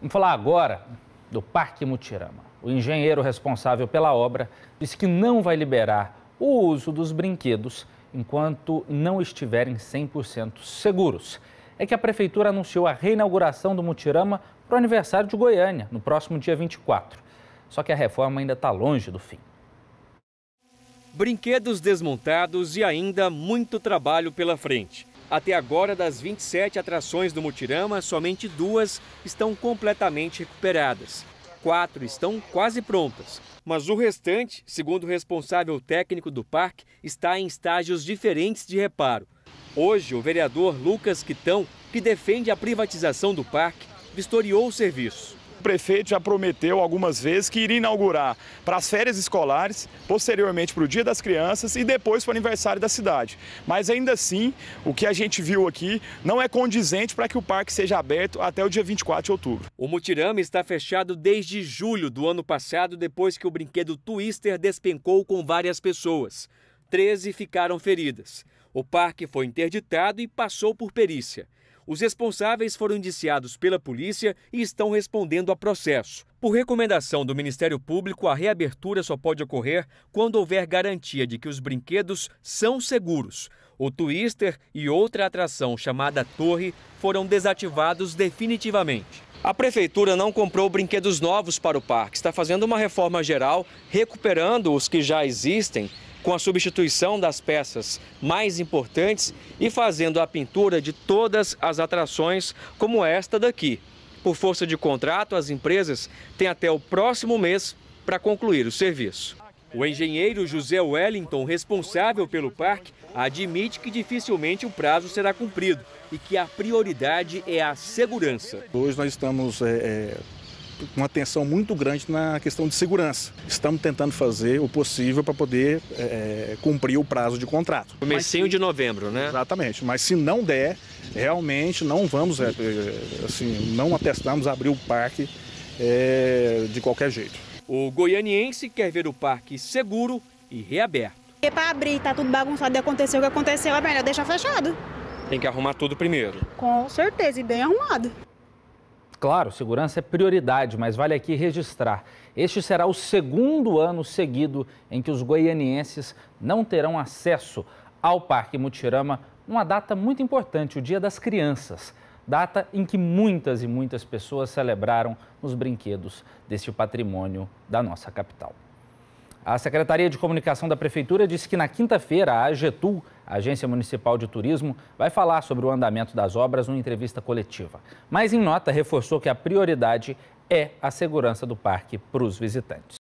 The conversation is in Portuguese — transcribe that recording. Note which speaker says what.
Speaker 1: Vamos falar agora do Parque Mutirama. O engenheiro responsável pela obra disse que não vai liberar o uso dos brinquedos enquanto não estiverem 100% seguros. É que a prefeitura anunciou a reinauguração do Mutirama para o aniversário de Goiânia, no próximo dia 24. Só que a reforma ainda está longe do fim.
Speaker 2: Brinquedos desmontados e ainda muito trabalho pela frente. Até agora, das 27 atrações do Mutirama, somente duas estão completamente recuperadas. Quatro estão quase prontas, mas o restante, segundo o responsável técnico do parque, está em estágios diferentes de reparo. Hoje, o vereador Lucas Quitão, que defende a privatização do parque, vistoriou o serviço o prefeito já prometeu algumas vezes que iria inaugurar para as férias escolares, posteriormente para o Dia das Crianças e depois para o aniversário da cidade. Mas ainda assim, o que a gente viu aqui não é condizente para que o parque seja aberto até o dia 24 de outubro. O Mutirama está fechado desde julho do ano passado, depois que o brinquedo Twister despencou com várias pessoas. Treze ficaram feridas. O parque foi interditado e passou por perícia. Os responsáveis foram indiciados pela polícia e estão respondendo a processo. Por recomendação do Ministério Público, a reabertura só pode ocorrer quando houver garantia de que os brinquedos são seguros. O Twister e outra atração chamada Torre foram desativados definitivamente. A prefeitura não comprou brinquedos novos para o parque, está fazendo uma reforma geral, recuperando os que já existem com a substituição das peças mais importantes e fazendo a pintura de todas as atrações, como esta daqui. Por força de contrato, as empresas têm até o próximo mês para concluir o serviço. O engenheiro José Wellington, responsável pelo parque, admite que dificilmente o prazo será cumprido e que a prioridade é a segurança.
Speaker 3: Hoje nós estamos é, é uma atenção muito grande na questão de segurança. Estamos tentando fazer o possível para poder é, é cumprir o prazo de contrato. Comecinho de novembro, né? Exatamente. Mas se não der, realmente não vamos, é, é, assim, não atestamos abrir o parque é, de qualquer jeito. O
Speaker 2: goianiense quer ver o parque seguro e reaberto.
Speaker 1: Porque para abrir, tá tudo bagunçado e aconteceu o que aconteceu, é melhor deixar fechado. Tem que arrumar tudo primeiro. Com certeza, e bem arrumado. Claro, segurança é prioridade, mas vale aqui registrar. Este será o segundo ano seguido em que os goianienses não terão acesso ao Parque Mutirama numa data muito importante, o Dia das Crianças. Data em que muitas e muitas pessoas celebraram nos brinquedos deste patrimônio da nossa capital. A Secretaria de Comunicação da Prefeitura disse que na quinta-feira a AGETUL a Agência Municipal de Turismo, vai falar sobre o andamento das obras numa entrevista coletiva. Mas, em nota, reforçou que a prioridade é a segurança do parque para os visitantes.